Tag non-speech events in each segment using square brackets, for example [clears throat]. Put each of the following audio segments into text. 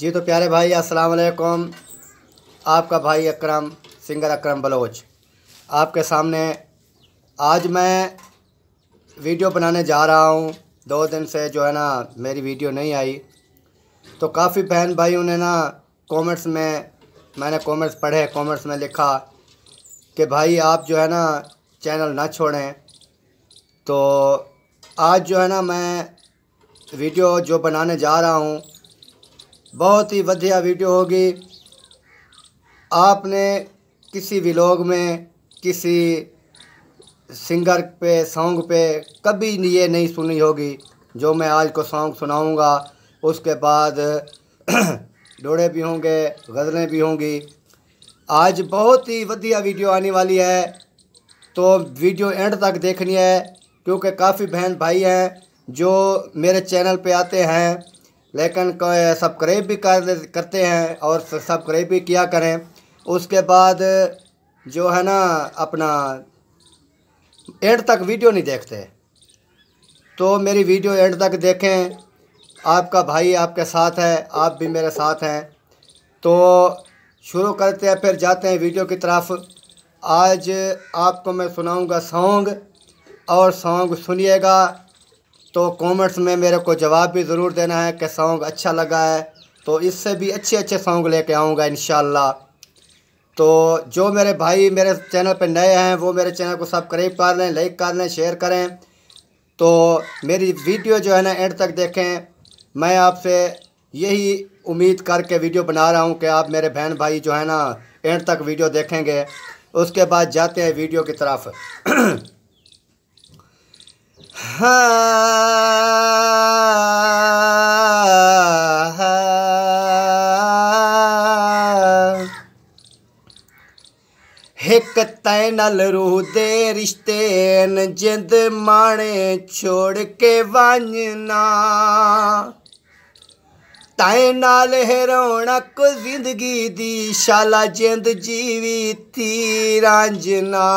जी तो प्यारे भाई अस्सलाम वालेकुम आपका भाई अकरम सिंगर अकरम बलोच आपके सामने आज मैं वीडियो बनाने जा रहा हूँ दो दिन से जो है ना मेरी वीडियो नहीं आई तो काफ़ी बहन भाइयों ने ना कमेंट्स में मैंने कमेंट्स पढ़े कमेंट्स में लिखा कि भाई आप जो है ना चैनल ना छोड़ें तो आज जो है ना मैं वीडियो जो बनाने जा रहा हूँ बहुत ही बढ़िया वीडियो होगी आपने किसी लोग में किसी सिंगर पे सॉन्ग पे कभी ये नहीं सुनी होगी जो मैं आज को सॉन्ग सुनाऊंगा उसके बाद [clears throat] डोड़े भी होंगे गज़लें भी होंगी आज बहुत ही बढ़िया वीडियो आने वाली है तो वीडियो एंड तक देखनी है क्योंकि काफ़ी बहन भाई हैं जो मेरे चैनल पे आते हैं लेकिन सब्सक्राइब भी कर करते हैं और सब्सक्राइब भी किया करें उसके बाद जो है ना अपना एंड तक वीडियो नहीं देखते तो मेरी वीडियो एंड तक देखें आपका भाई आपके साथ है आप भी मेरे साथ हैं तो शुरू करते हैं फिर जाते हैं वीडियो की तरफ आज आपको मैं सुनाऊंगा सॉन्ग और सॉन्ग सुनिएगा तो कमेंट्स में मेरे को जवाब भी ज़रूर देना है कि सॉन्ग अच्छा लगा है तो इससे भी अच्छे अच्छे सॉन्ग लेके आऊँगा इन तो जो मेरे भाई मेरे चैनल पर नए हैं वो मेरे चैनल को सब्सक्राइब कर लें लाइक कर लें शेयर करें तो मेरी वीडियो जो है ना एंड तक देखें मैं आपसे यही उम्मीद करके वीडियो बना रहा हूँ कि आप मेरे बहन भाई जो है ना एंड तक वीडियो देखेंगे उसके बाद जाते हैं वीडियो की तरफ [clears throat] ਇੱਕ ਤੈ ਨਾਲ ਰੋਦੇ ਰਿਸ਼ਤੇ ਨ ਜਿੰਦ ਮਾਣੇ ਛੋੜ ਕੇ ਵੰਨਾ ਤੈ ਨਾਲ ਹੈਰੋਣਾ ਜ਼ਿੰਦਗੀ ਦੀ ਸ਼ਾਲਾ ਜਿੰਦ ਜੀਵੀ ਤੀ ਰਾਂਝਨਾ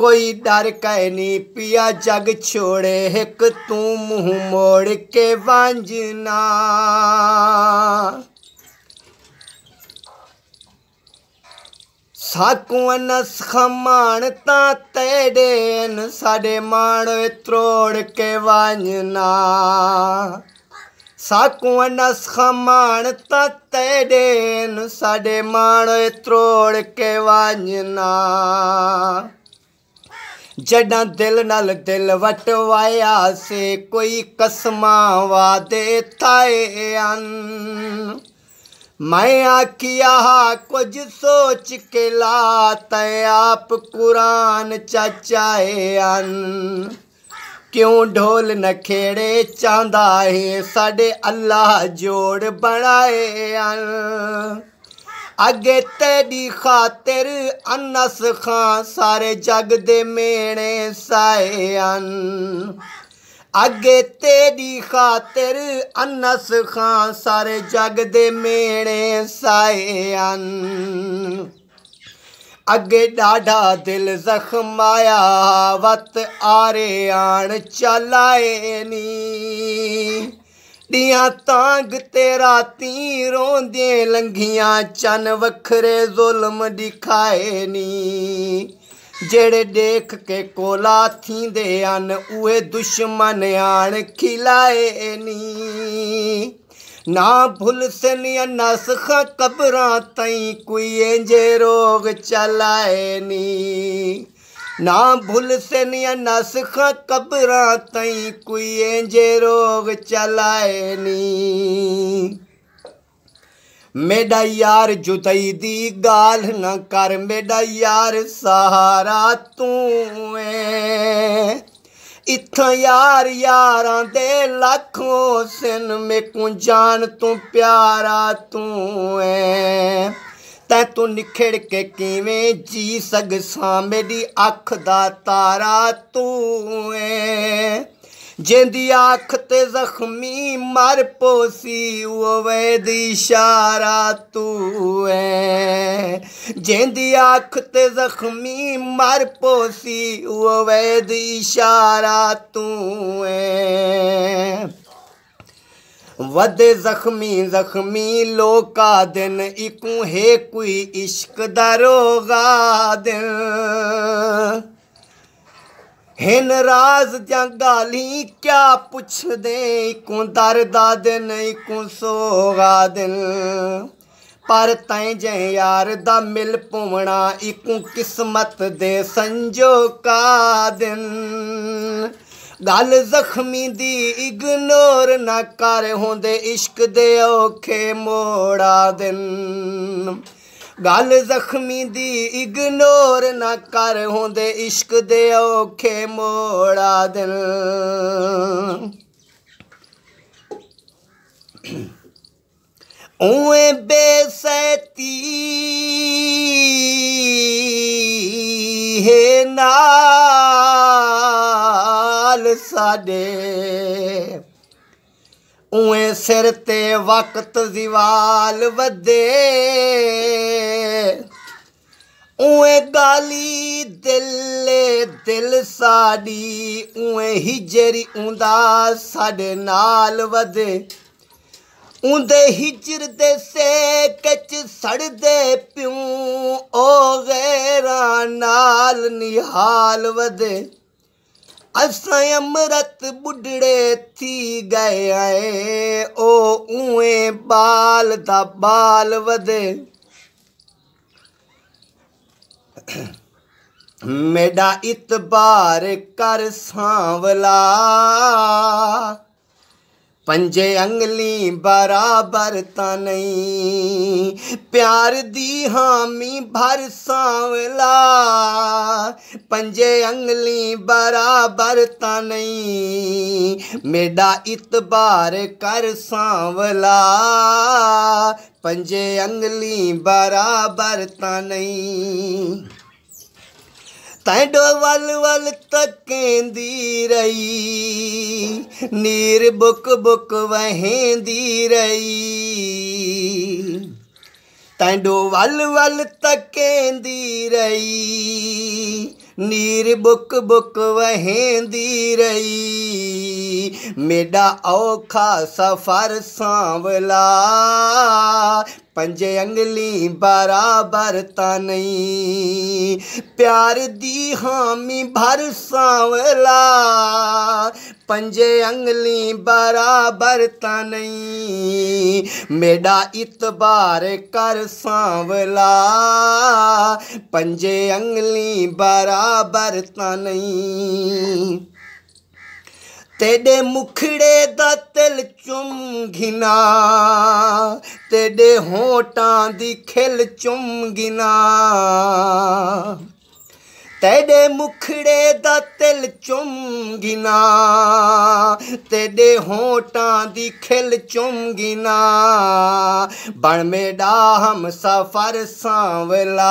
ਕੋਈ ਡਰ कहनी पिया जग छोड़े हिक तू मुंह मोड़ के वांझना ਸਾਕੂ ਅਨਸ ਖਮਾਨ ਤਾਂ ਤੇਰੇ ਨ ਸਾਡੇ ਮਾਣ ਤਰੋੜ ਕੇ ਵਾਂਝਨਾ ਸਾਕੂ ਅਨਸ ਖਮਾਨ ਤਾਂ ਤੇਰੇ ਨ ਸਾਡੇ ਮਾਣ ਤਰੋੜ ਕੇ ਵਾਂਝਨਾ ਜੜਾਂ ਦਿਲ ਨਾਲ ਦਿਲ ਵਟਵਾਇਆ ਸੇ ਕੋਈ ਕਸਮਾਂ ਵਾਦੇ ਥਾਏ ਅਨ ਮੈਂ ਆਖਿਆ ਕੁਝ ਸੋਚ ਕੇ ਲਾ ਤੈ ਆਪ ਕੁਰਾਨ ਚਾਚਾਏ ਅਨ ਕਿਉਂ ਢੋਲ ਨ ਖੇੜੇ ਚਾਂਦਾ ਏ ਸਾਡੇ ਅੱਲਾ ਜੋੜ ਬਣਾਏ ਅਨ अगे तेरी ख़ातिर अनस खां सारे जग दे मेने सायन अगे तेरी ख़ातिर अनस खां सारे जग दे मेने सायन अगे ॾाढा दिलि वत आरे आर चलाए नी ਦੀਆਂ ਤਾਂਗ ਤੇ ਰਾਤੀ ਰੋਂਦੇ ਲੰਘੀਆਂ ਚੰਨ ਵੱਖਰੇ ਜ਼ੁਲਮ ਦਿਖਾਏ ਨੀ ਜਿਹੜੇ ਦੇਖ ਕੇ ਕੋਲਾ ਥੀਂਦੇ ਹਨ ਉਹੇ ਦੁਸ਼ਮਣ ਆਣ ਖਿਲਾਏ ਨੀ ਨਾ ਭੁੱਲ ਸਨੀਆਂ ਨਸਖਾਂ ਕਬਰਾਂ ਤਈ ਕੋਈ ਇੰਜੇ ਰੋਗ ਚਲਾਏ ਨੀ ਨਾ ਭੁੱਲ ਸੇ ਨੀਆਂ ਨਸਖਾਂ ਕਬਰਾਂ ਤਈ ਕੋਈ ਇੰਜੇ ਰੋਗ ਚਲਾਏ ਨੀ ਮੇਡਾ ਯਾਰ ਜੁਤਈ ਦੀ ਗਾਲ ਨਾ ਕਰ ਮੇਡਾ ਯਾਰ ਸਹਾਰਾ ਤੂੰ ਐ ਇਥਾਂ ਯਾਰ ਯਾਰਾਂ ਦੇ ਲੱਖੋਂ ਸਿਨ ਮੇ ਕੋ ਜਾਨ ਤੂੰ ਪਿਆਰਾ ਤੂੰ ਐ ਤੈ ਤੂੰ ਨਿਖੜ ਕੇ ਕਿਵੇਂ ਜੀ ਸਾਂ ਮੇਰੀ ਅੱਖ ਦਾ ਤਾਰਾ ਤੂੰ ਏ ਜਿੰਦੀ ਅੱਖ ਤੇ ਜ਼ਖਮੀ ਮਰ ਪੋਸੀ ਓਵੇਂ ਦੀ ਇਸ਼ਾਰਾ ਤੂੰ ਐ ਜਿੰਦੀ ਅੱਖ ਤੇ ਜ਼ਖਮੀ ਮਰ ਪੋਸੀ ਓਵੇਂ ਦੀ ਇਸ਼ਾਰਾ ਤੂੰ ਐ ਵਦੇ ਜ਼ਖਮੀ ਜ਼ਖਮੀ ਲੋਕਾ ਦਿਨ ਇਕੂ ਹੈ ਕੋਈ ਇਸ਼ਕ ਦਾ ਰੋਗਾ ਦਿਨ ਹਿਨ ਰਾਜ਼ ਜਾਂ ਗਾਲੀ ਕਿਆ ਪੁੱਛਦੇ ਇਕੂ ਦਰਦਾ ਦਿਨ ਇਕੂ ਸੋਗਾ ਦਿਨ ਪਰ ਤੈ ਜੈ ਯਾਰ ਦਾ ਮਿਲ ਪਵਣਾ ਇਕੂ ਕਿਸਮਤ ਦੇ ਸੰਜੋ ਕਾ ਦਿਨ ਗੱਲ ਜ਼ਖਮੀ ਦੀ ਇਗਨੋਰ ਨਾ ਕਰ ਹੁੰਦੇ ਇਸ਼ਕ ਦੇ ਔਖੇ ਮੋੜਾ ਦਿਨ ਗੱਲ ਜ਼ਖਮੀ ਦੀ ਇਗਨੋਰ ਨਾ ਕਰ ਹੁੰਦੇ ਇਸ਼ਕ ਦੇ ਔਖੇ ਮੋੜਾ ਦਿਨ ਓਏ ਬੇਸਤੀ ਹੈ ਨਾ ਸਾਡੇ ਉਏ ਸਿਰ ਤੇ ਵਕਤ ਦੀਵਾਲ ਵਧੇ ਉਏ ਗਾਲੀ ਦਿਲ ਦਿਲ ਸਾਡੀ ਉਏ ਹਿਜਰੀ ਉਂਦਾ ਸਾਡੇ ਨਾਲ ਵਧੇ ਉਂਦੇ ਹਿਜਰ ਦੇ ਸੇਕਚ ਸੜਦੇ ਪਿਉ ਓ ਗੈਰਾਂ ਨਾਲ ਨਿਹਾਲ ਵਧੇ असां अमृत बुढड़े थी गया ऐं ओ उएं बाल दा बाल वधे मेडा इतबार कर सांवला ਪੰਜੇ ਅੰਗਲੀ ਬਰਾਬਰ ਤਾਂ ਨਹੀਂ ਪਿਆਰ ਦੀ ਹਾਮੀ ਭਰ ਸਾਵਲਾ ਪੰਜੇ ਅੰਗਲੀ ਬਰਾਬਰ ਤਾਂ ਨਹੀਂ ਮੇਡਾ ਇਤਬਾਰ ਕਰ ਸਾਵਲਾ ਪੰਜੇ ਅੰਗਲੀ ਬਰਾਬਰ ਤਾਂ ਨਹੀਂ ਤੈਂਡੋ ਵੱਲ ਵੱਲ ਤੱਕੇਂਦੀ ਰਹੀ ਨੀਰ ਬੁਕ ਬੁਕ ਵਹੇਂਦੀ ਰਹੀ ਤੈਂਡੋ ਵੱਲ ਵੱਲ ਤੱਕੇਂਦੀ ਰਹੀ ਨੀਰ ਬੁੱਕ ਬੁੱਕ ਵਹੇਂਦੀ ਰਹੀ ਮੇਡਾ ਔਖਾ ਸਫਰ ਸਾਂਵਲਾ पंज अंगली बराबर त नहीं प्यार दी हामी भर सांवला पंजे अंगली बराबर त नहीं मेरा इतबार कर सांवला पंजे अंगली बराबर त नहीं ਤੇਰੇ ਮੁਖੜੇ ਦਾ ਤਿਲ ਚੁੰਮ ਗਿਨਾ ਤੇਰੇ ਹੋਟਾਂ ਦੀ ਖਿਲ ਚੁੰਮ ਗਿਨਾ ਤੇਰੇ ਮੁਖੜੇ ਦਾ ਤਿਲ ਚੁੰਮ ਗਿਨਾ ਤੇਰੇ ਹੋਟਾਂ ਦੀ ਖਿਲ ਗਿਨਾ ਬਣ ਮੇਡਾ ਹਮ ਸਫਰ ਸਾਵਲਾ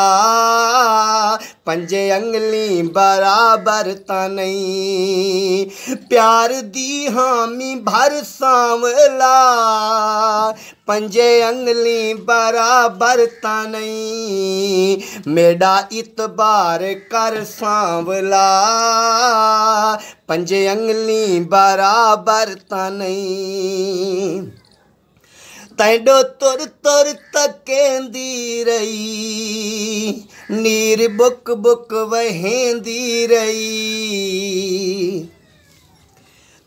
ਪੰਜੇ ਅੰਗਲੀ ਬਰਾਬਰ ਤਾਂ ਨਹੀਂ ਪਿਆਰ ਦੀ ਹਾਮੀ ਭਰ ਸਾਵਲਾ ਪੰਜੇ ਅੰਗਲੀ ਬਰਾਬਰ ਤਾਂ ਨਹੀਂ ਮੇਡਾ ਇਤਬਾਰ ਕਰ ਸਾਂਵਲਾ ਪੰਜ ਅੰਗਲੀ ਬਰਾਬਰ ਤਾਂ ਨਹੀਂ ਤੈਡੋ ਤੁਰ ਤੁਰ ਤੱਕੇਂਦੀ ਰਹੀ ਨੀਰ ਬੁੱਕ ਬੁੱਕ ਵਹੇਂਦੀ ਰਹੀ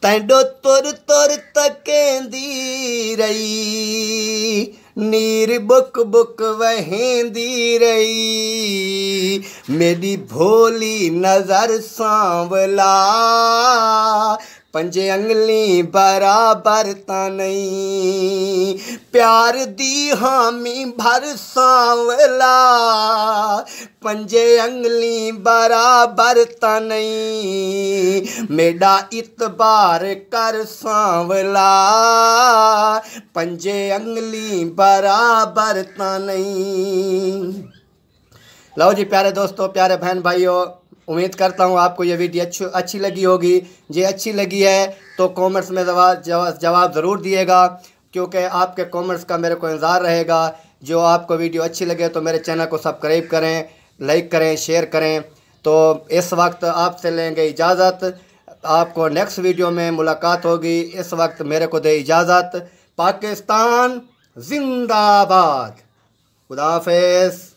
ਤੈਡੋ ਤੁਰ ਤੁਰ ਤੱਕੇਂਦੀ ਰਹੀ नीर बुक बुक वहेंदी रही मेरी भोली नज़र सांवला पंज अंगली बराबर त नहीं प्यार दी हामी भर सांवला पंजे अंगली बराबर त नहीं मेरा इतबार कर सांवला पंजे अंगली बराबर ता नहीं लो जी प्यारे दोस्तों प्यारे बहन भाइयों उम्मीद करता हूँ आपको ये वीडियो अच्छी अच्छी लगी होगी जे अच्छी लगी है तो कमेंट्स में जवाब जवाब ज़रूर दिएगा क्योंकि आपके कमेंट्स का मेरे को इंतज़ार रहेगा जो आपको वीडियो अच्छी लगे तो मेरे चैनल को सब्सक्राइब करें लाइक करें शेयर करें तो इस वक्त आपसे लेंगे इजाज़त आपको नेक्स्ट वीडियो में मुलाकात होगी इस वक्त मेरे को दे इजाज़त पाकिस्तान जिंदाबाद खुदाफिज